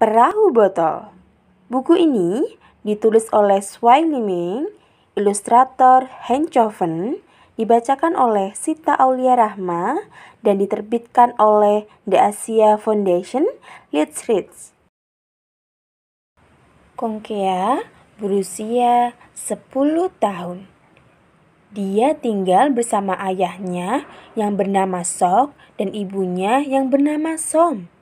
Perahu Botol. Buku ini ditulis oleh Swai Liming, ilustrator Hen Choven, dibacakan oleh Sita Aulia Rahma, dan diterbitkan oleh The Asia Foundation, Leeds Reads. Kongkea berusia 10 tahun. Dia tinggal bersama ayahnya yang bernama Sok dan ibunya yang bernama Som.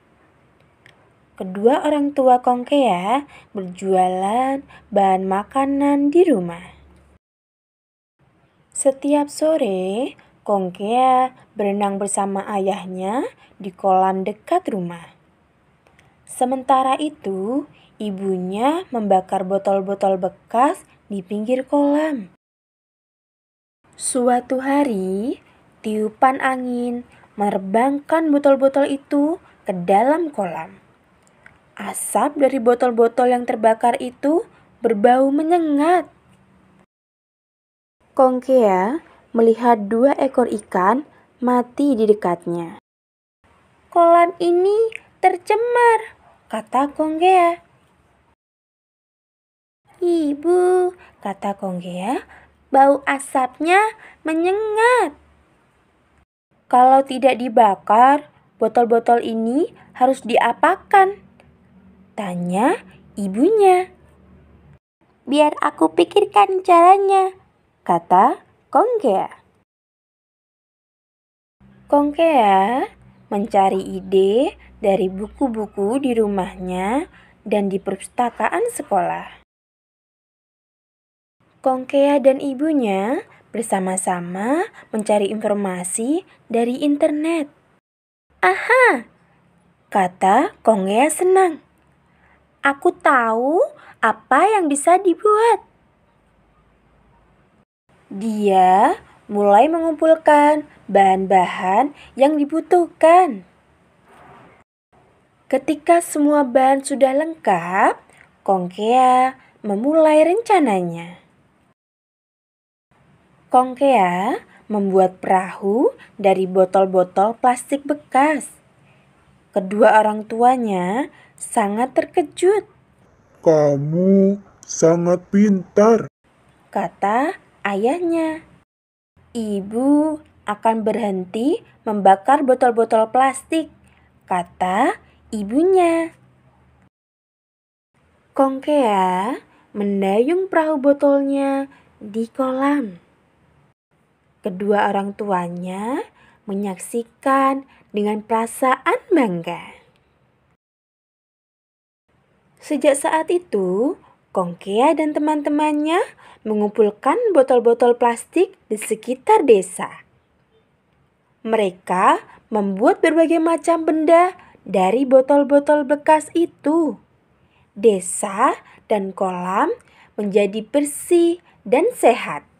Kedua orang tua Kongkea berjualan bahan makanan di rumah. Setiap sore, Kongkea berenang bersama ayahnya di kolam dekat rumah. Sementara itu, ibunya membakar botol-botol bekas di pinggir kolam. Suatu hari, tiupan angin menerbangkan botol-botol itu ke dalam kolam. Asap dari botol-botol yang terbakar itu berbau menyengat. Kongkea melihat dua ekor ikan mati di dekatnya. Kolam ini tercemar, kata Kongkea. Ibu, kata Kongkea, bau asapnya menyengat. Kalau tidak dibakar, botol-botol ini harus diapakan? Tanya ibunya. Biar aku pikirkan caranya, kata Kongkea. Kongkea mencari ide dari buku-buku di rumahnya dan di perpustakaan sekolah. Kongkea dan ibunya bersama-sama mencari informasi dari internet. Aha, kata Kongkea senang. Aku tahu apa yang bisa dibuat. Dia mulai mengumpulkan bahan-bahan yang dibutuhkan. Ketika semua bahan sudah lengkap, Kongkea memulai rencananya. Kongkea membuat perahu dari botol-botol plastik bekas. Kedua orang tuanya sangat terkejut. Kamu sangat pintar, kata ayahnya. Ibu akan berhenti membakar botol-botol plastik, kata ibunya. Kongkea mendayung perahu botolnya di kolam. Kedua orang tuanya menyaksikan dengan perasaan bangga. Sejak saat itu, Kongkea dan teman-temannya mengumpulkan botol-botol plastik di sekitar desa. Mereka membuat berbagai macam benda dari botol-botol bekas itu. Desa dan kolam menjadi bersih dan sehat.